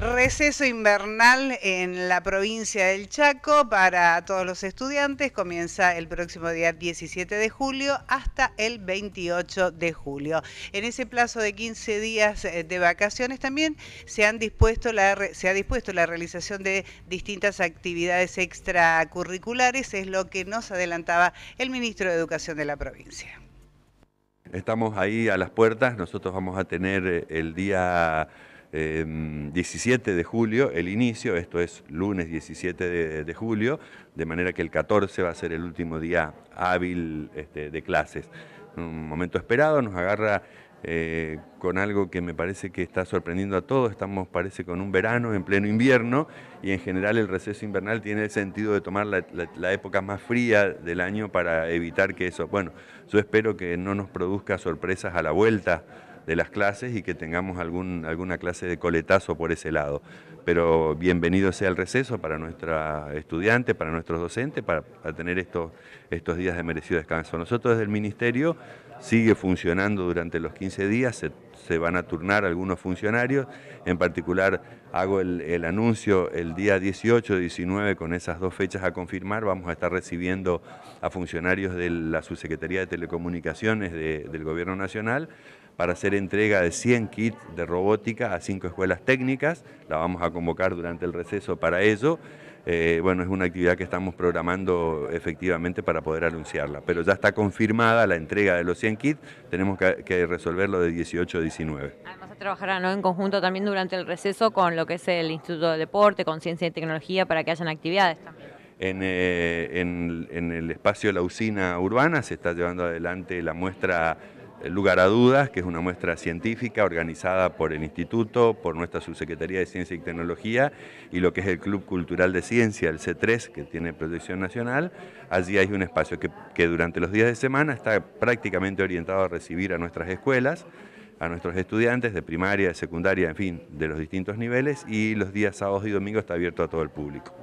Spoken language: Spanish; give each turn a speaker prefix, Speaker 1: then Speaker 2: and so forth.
Speaker 1: Receso invernal en la provincia del Chaco para todos los estudiantes. Comienza el próximo día 17 de julio hasta el 28 de julio. En ese plazo de 15 días eh, de vacaciones también se, han dispuesto la, se ha dispuesto la realización de distintas actividades extracurriculares. Es lo que nos adelantaba el ministro de Educación de la provincia.
Speaker 2: Estamos ahí a las puertas. Nosotros vamos a tener eh, el día... 17 em, de julio el inicio, esto es lunes 17 de, julio, de manera que el 14 va a ser el último día hábil este, de clases. Un momento esperado, nos agarra eh, con algo que me parece que está sorprendiendo a todos. Estamos, parece, con un verano en pleno invierno y en general el receso invernal tiene el sentido de tomar la, la época más fría del año para evitar que eso. Bueno, yo espero que no nos produzca sorpresas a la vuelta de las clases y que tengamos algún, alguna clase de coletazo por ese lado pero bienvenido sea el receso para nuestra estudiante, para nuestros docentes, para, tener estos, estos días de merecido descanso. Nosotros desde el Ministerio sigue funcionando durante los 15 días, se, van a turnar algunos funcionarios, en particular hago el, anuncio el día 18-19 con esas dos fechas a confirmar, vamos a estar recibiendo a funcionarios de la Subsecretaría de Telecomunicaciones del Gobierno Nacional para hacer entrega de 100 kits de robótica a cinco escuelas técnicas, la vamos a convocar durante el receso para ello. Eh, bueno, es una actividad que estamos programando efectivamente para poder anunciarla, pero ya está confirmada la entrega de los 100 kits, tenemos que, resolverlo de 18 a 19.
Speaker 3: Además se trabajará en conjunto también durante el receso con lo que es el Instituto de Deporte, con Ciencia y Tecnología para que hayan actividades también.
Speaker 2: En, eh, el espacio de la usina urbana se está llevando adelante la muestra lugar a dudas, que es una muestra científica organizada por el Instituto, por nuestra Subsecretaría de Ciencia y Tecnología y lo que es el Club Cultural de Ciencia, el C3, que tiene protección nacional. Allí hay un espacio que, que durante los días de semana está prácticamente orientado a recibir a nuestras escuelas, a nuestros estudiantes de primaria, de secundaria, en fin, de los distintos niveles y los días sábados y domingos está abierto a todo el público.